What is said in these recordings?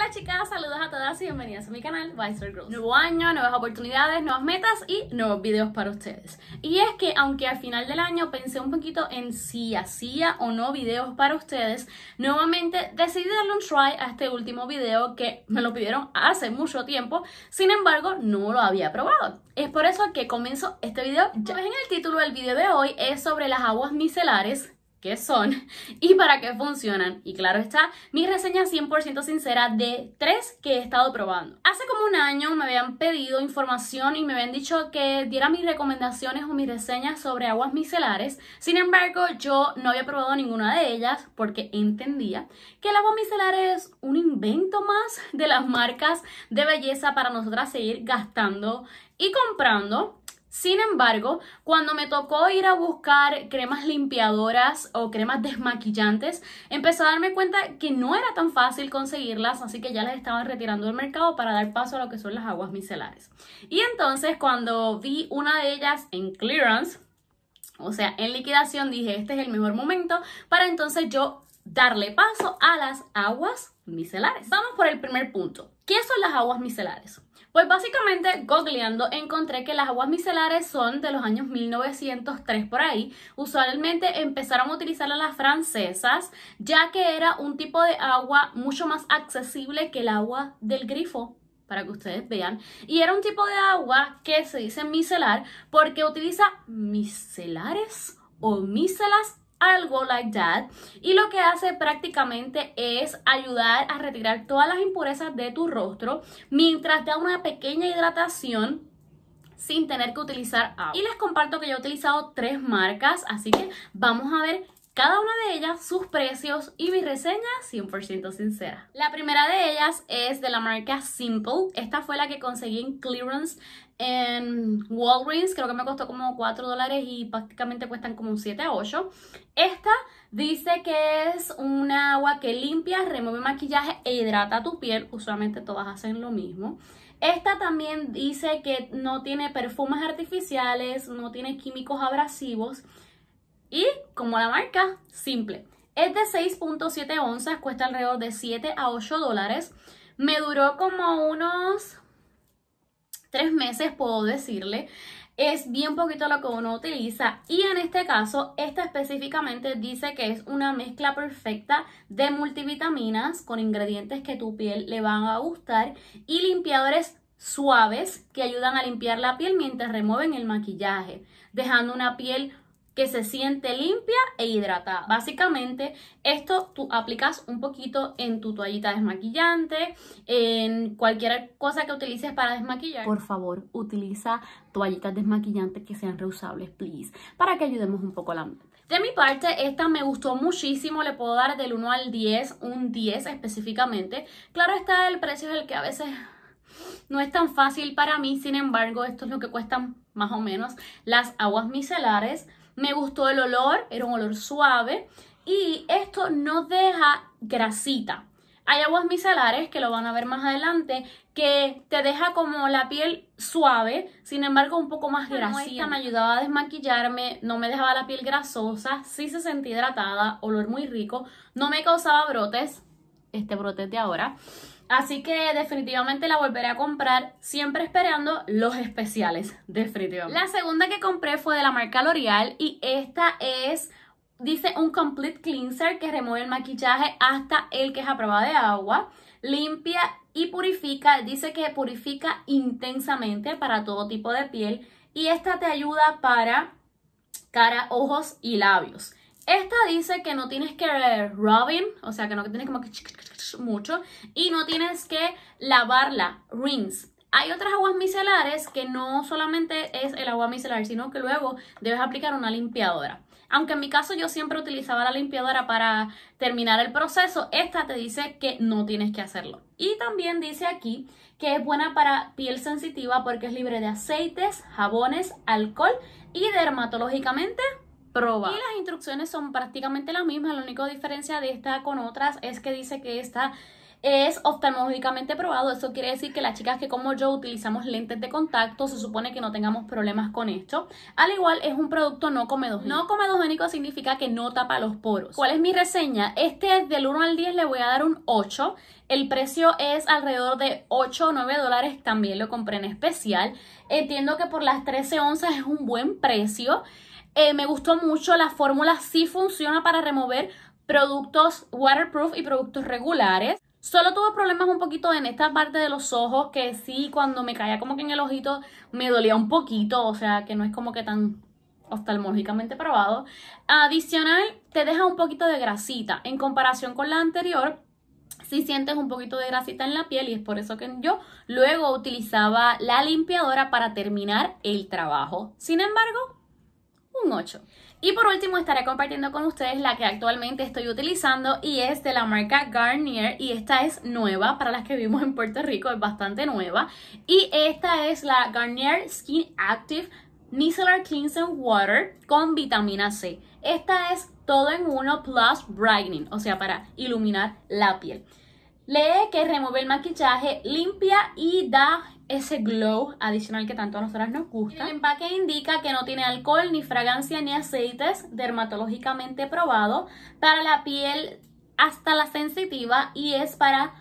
Hola chicas, saludos a todas y bienvenidas a mi canal Vicer Girls. Nuevo año, nuevas oportunidades, nuevas metas y nuevos videos para ustedes. Y es que aunque al final del año pensé un poquito en si hacía o no videos para ustedes, nuevamente decidí darle un try a este último video que me lo pidieron hace mucho tiempo, sin embargo no lo había probado. Es por eso que comienzo este video ya. Como pues ven el título del video de hoy es sobre las aguas micelares qué son y para qué funcionan. Y claro está, mi reseña 100% sincera de tres que he estado probando. Hace como un año me habían pedido información y me habían dicho que diera mis recomendaciones o mis reseñas sobre aguas micelares. Sin embargo, yo no había probado ninguna de ellas porque entendía que el agua micelar es un invento más de las marcas de belleza para nosotras seguir gastando y comprando sin embargo, cuando me tocó ir a buscar cremas limpiadoras o cremas desmaquillantes, empecé a darme cuenta que no era tan fácil conseguirlas, así que ya las estaban retirando del mercado para dar paso a lo que son las aguas micelares. Y entonces cuando vi una de ellas en clearance, o sea, en liquidación, dije, este es el mejor momento para entonces yo darle paso a las aguas micelares. Vamos por el primer punto. ¿Qué son las aguas micelares? Pues básicamente, googleando, encontré que las aguas micelares son de los años 1903 por ahí. Usualmente empezaron a utilizarlas las francesas, ya que era un tipo de agua mucho más accesible que el agua del grifo para que ustedes vean. Y era un tipo de agua que se dice micelar porque utiliza micelares o micelas algo like that y lo que hace prácticamente es ayudar a retirar todas las impurezas de tu rostro mientras te da una pequeña hidratación sin tener que utilizar agua. Y les comparto que yo he utilizado tres marcas, así que vamos a ver cada una de ellas, sus precios y mi reseña 100% sincera. La primera de ellas es de la marca Simple. Esta fue la que conseguí en clearance en Walgreens, creo que me costó como 4 dólares y prácticamente cuestan como 7 a 8. Esta dice que es un agua que limpia, remueve maquillaje e hidrata tu piel. Usualmente todas hacen lo mismo. Esta también dice que no tiene perfumes artificiales, no tiene químicos abrasivos y como la marca, simple. Es de 6.7 onzas, cuesta alrededor de 7 a 8 dólares. Me duró como unos 3 meses, puedo decirle. Es bien poquito lo que uno utiliza. Y en este caso, esta específicamente dice que es una mezcla perfecta de multivitaminas con ingredientes que tu piel le van a gustar y limpiadores suaves que ayudan a limpiar la piel mientras remueven el maquillaje, dejando una piel que se siente limpia e hidratada. Básicamente, esto tú aplicas un poquito en tu toallita desmaquillante, en cualquier cosa que utilices para desmaquillar. Por favor, utiliza toallitas desmaquillantes que sean reusables, please, para que ayudemos un poco la ambiente. De mi parte, esta me gustó muchísimo, le puedo dar del 1 al 10, un 10 específicamente. Claro está, el precio del el que a veces no es tan fácil para mí, sin embargo, esto es lo que cuestan más o menos las aguas micelares. Me gustó el olor, era un olor suave y esto no deja grasita. Hay aguas micelares que lo van a ver más adelante que te deja como la piel suave, sin embargo un poco más grasienta. me ayudaba a desmaquillarme, no me dejaba la piel grasosa, sí se sentía hidratada, olor muy rico, no me causaba brotes, este brote de ahora. Así que definitivamente la volveré a comprar, siempre esperando los especiales, de definitivamente. La segunda que compré fue de la marca L'Oreal y esta es, dice un Complete Cleanser que remueve el maquillaje hasta el que es aprobado de agua, limpia y purifica, dice que purifica intensamente para todo tipo de piel y esta te ayuda para cara, ojos y labios. Esta dice que no tienes que robin, o sea, que no tienes como que mucho, y no tienes que lavarla, rinse. Hay otras aguas micelares que no solamente es el agua micelar, sino que luego debes aplicar una limpiadora. Aunque en mi caso yo siempre utilizaba la limpiadora para terminar el proceso, esta te dice que no tienes que hacerlo. Y también dice aquí que es buena para piel sensitiva porque es libre de aceites, jabones, alcohol y dermatológicamente y las instrucciones son prácticamente las mismas, la única diferencia de esta con otras es que dice que esta es oftalmológicamente probado. Eso quiere decir que las chicas que como yo utilizamos lentes de contacto, se supone que no tengamos problemas con esto. Al igual es un producto no comedogénico. No comedogénico significa que no tapa los poros. ¿Cuál es mi reseña? Este es del 1 al 10 le voy a dar un 8. El precio es alrededor de 8 o 9 dólares. También lo compré en especial. Entiendo que por las 13 onzas es un buen precio. Eh, me gustó mucho, la fórmula sí funciona para remover productos waterproof y productos regulares. Solo tuve problemas un poquito en esta parte de los ojos, que sí, cuando me caía como que en el ojito me dolía un poquito, o sea que no es como que tan oftalmológicamente probado. Adicional, te deja un poquito de grasita. En comparación con la anterior, si sientes un poquito de grasita en la piel y es por eso que yo luego utilizaba la limpiadora para terminar el trabajo. Sin embargo, 8. Y por último estaré compartiendo con ustedes la que actualmente estoy utilizando y es de la marca Garnier y esta es nueva para las que vivimos en Puerto Rico, es bastante nueva y esta es la Garnier Skin Active Micellar Cleansing Water con vitamina C. Esta es todo en uno plus brightening, o sea para iluminar la piel. Lee que remove el maquillaje, limpia y da ese glow adicional que tanto a nosotras nos gusta. El empaque indica que no tiene alcohol, ni fragancia, ni aceites dermatológicamente probado para la piel hasta la sensitiva y es para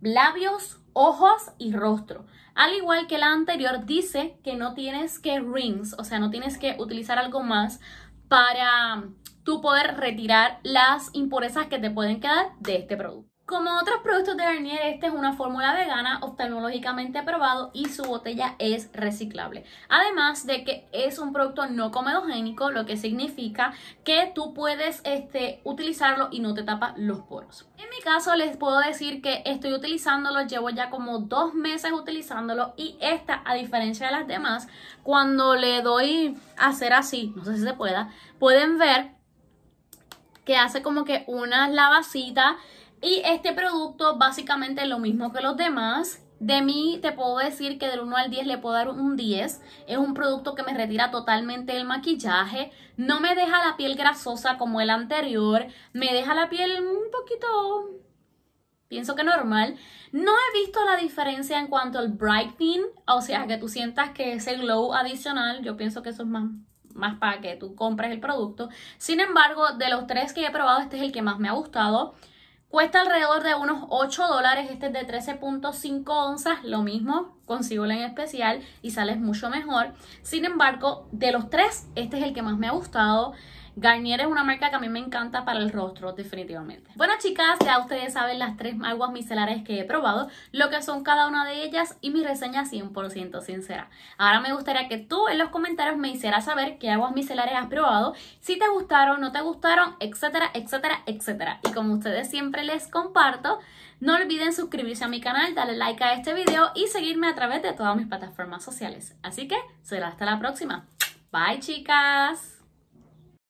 labios, ojos y rostro. Al igual que la anterior dice que no tienes que rings, o sea, no tienes que utilizar algo más para tú poder retirar las impurezas que te pueden quedar de este producto. Como otros productos de Garnier, este es una fórmula vegana oftalmológicamente aprobado y su botella es reciclable. Además de que es un producto no comedogénico, lo que significa que tú puedes este, utilizarlo y no te tapa los poros. En mi caso les puedo decir que estoy utilizándolo, llevo ya como dos meses utilizándolo y esta, a diferencia de las demás, cuando le doy a hacer así, no sé si se pueda, pueden ver que hace como que una lavacita... Y este producto básicamente es lo mismo que los demás. De mí te puedo decir que del 1 al 10 le puedo dar un 10. Es un producto que me retira totalmente el maquillaje. No me deja la piel grasosa como el anterior. Me deja la piel un poquito... Pienso que normal. No he visto la diferencia en cuanto al brightening. O sea, que tú sientas que es el glow adicional, yo pienso que eso es más más para que tú compres el producto. Sin embargo, de los tres que he probado, este es el que más me ha gustado. Cuesta alrededor de unos 8 dólares, este es de 13.5 onzas, lo mismo, consíguelo en especial y sales mucho mejor. Sin embargo, de los tres, este es el que más me ha gustado. Garnier es una marca que a mí me encanta para el rostro, definitivamente. Bueno, chicas, ya ustedes saben las tres aguas micelares que he probado, lo que son cada una de ellas y mi reseña 100% sincera. Ahora me gustaría que tú en los comentarios me hicieras saber qué aguas micelares has probado, si te gustaron, no te gustaron, etcétera, etcétera, etcétera. Y como ustedes siempre les comparto, no olviden suscribirse a mi canal, darle like a este video y seguirme a través de todas mis plataformas sociales. Así que será hasta la próxima. Bye chicas.